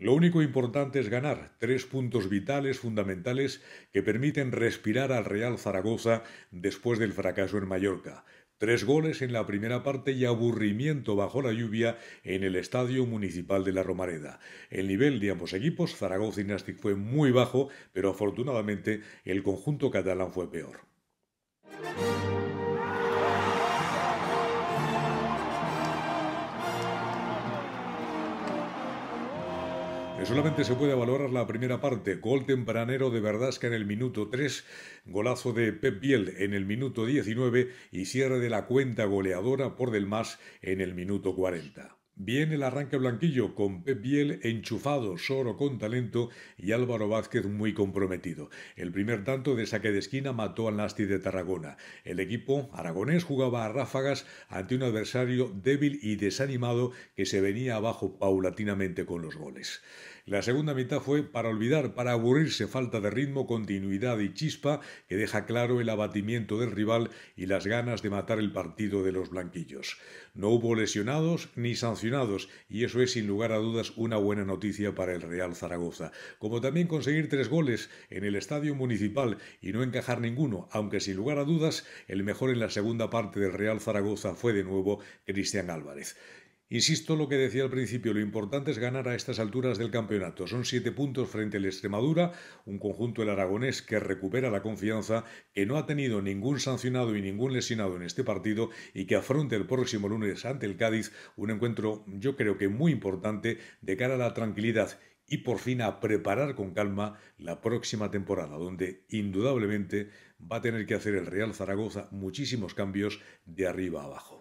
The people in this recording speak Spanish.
Lo único importante es ganar tres puntos vitales fundamentales que permiten respirar al Real Zaragoza después del fracaso en Mallorca. Tres goles en la primera parte y aburrimiento bajo la lluvia en el Estadio Municipal de La Romareda. El nivel de ambos equipos, Zaragoza y Nastic, fue muy bajo, pero afortunadamente el conjunto catalán fue peor. Solamente se puede valorar la primera parte. Gol tempranero de Verdasca en el minuto 3, golazo de Pep Biel en el minuto 19 y cierre de la cuenta goleadora por Delmas en el minuto 40. Bien el arranque blanquillo con Pep Biel enchufado, Soro con talento y Álvaro Vázquez muy comprometido. El primer tanto de saque de esquina mató al Nasti de Tarragona. El equipo aragonés jugaba a ráfagas ante un adversario débil y desanimado que se venía abajo paulatinamente con los goles. La segunda mitad fue para olvidar, para aburrirse, falta de ritmo, continuidad y chispa que deja claro el abatimiento del rival y las ganas de matar el partido de los blanquillos. No hubo lesionados ni sancionados y eso es sin lugar a dudas una buena noticia para el Real Zaragoza, como también conseguir tres goles en el estadio municipal y no encajar ninguno, aunque sin lugar a dudas el mejor en la segunda parte del Real Zaragoza fue de nuevo Cristian Álvarez. Insisto lo que decía al principio, lo importante es ganar a estas alturas del campeonato. Son siete puntos frente al Extremadura, un conjunto del aragonés que recupera la confianza, que no ha tenido ningún sancionado y ningún lesionado en este partido y que afronta el próximo lunes ante el Cádiz un encuentro yo creo que muy importante de cara a la tranquilidad y por fin a preparar con calma la próxima temporada, donde indudablemente va a tener que hacer el Real Zaragoza muchísimos cambios de arriba a abajo.